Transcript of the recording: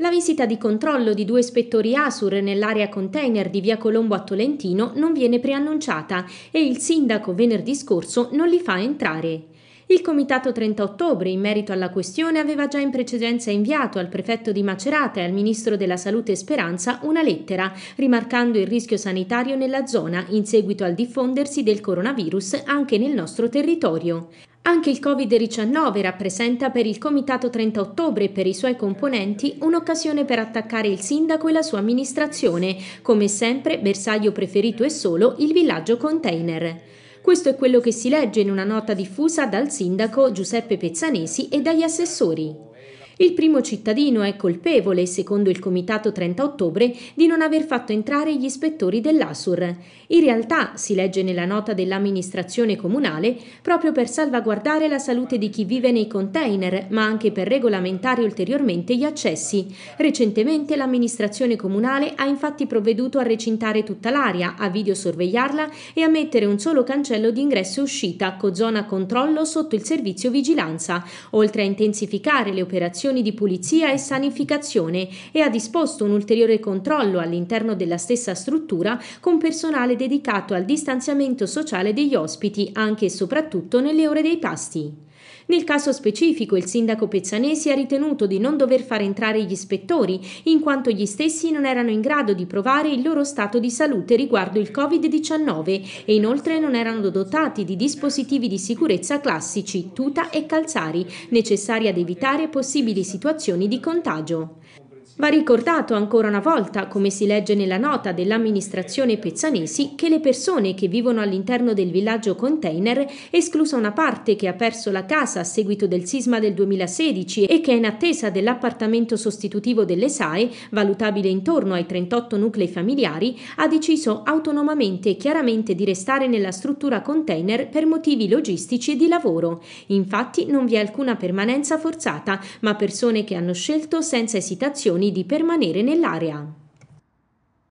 La visita di controllo di due ispettori ASUR nell'area container di via Colombo a Tolentino non viene preannunciata e il sindaco venerdì scorso non li fa entrare. Il Comitato 30 ottobre in merito alla questione aveva già in precedenza inviato al prefetto di Macerata e al ministro della Salute Speranza una lettera rimarcando il rischio sanitario nella zona in seguito al diffondersi del coronavirus anche nel nostro territorio. Anche il Covid-19 rappresenta per il Comitato 30 ottobre e per i suoi componenti un'occasione per attaccare il sindaco e la sua amministrazione, come sempre bersaglio preferito è solo il villaggio container. Questo è quello che si legge in una nota diffusa dal sindaco Giuseppe Pezzanesi e dagli assessori. Il primo cittadino è colpevole, secondo il Comitato 30 ottobre, di non aver fatto entrare gli ispettori dell'ASUR. In realtà, si legge nella nota dell'amministrazione comunale, proprio per salvaguardare la salute di chi vive nei container, ma anche per regolamentare ulteriormente gli accessi. Recentemente l'amministrazione comunale ha infatti provveduto a recintare tutta l'area, a videosorvegliarla e a mettere un solo cancello di ingresso e uscita, con zona controllo sotto il servizio vigilanza, oltre a intensificare le operazioni missioni di pulizia e sanificazione e ha disposto un ulteriore controllo all'interno della stessa struttura con personale dedicato al distanziamento sociale degli ospiti, anche e soprattutto nelle ore dei pasti. Nel caso specifico il sindaco Pezzanesi ha ritenuto di non dover far entrare gli ispettori, in quanto gli stessi non erano in grado di provare il loro stato di salute riguardo il Covid-19 e inoltre non erano dotati di dispositivi di sicurezza classici, tuta e calzari, necessari ad evitare possibili situazioni di contagio. Va ricordato ancora una volta, come si legge nella nota dell'amministrazione Pezzanesi, che le persone che vivono all'interno del villaggio container, esclusa una parte che ha perso la casa a seguito del sisma del 2016 e che è in attesa dell'appartamento sostitutivo delle SAE, valutabile intorno ai 38 nuclei familiari, ha deciso autonomamente e chiaramente di restare nella struttura container per motivi logistici e di lavoro. Infatti non vi è alcuna permanenza forzata, ma persone che hanno scelto senza esitazioni di permanere nell'area.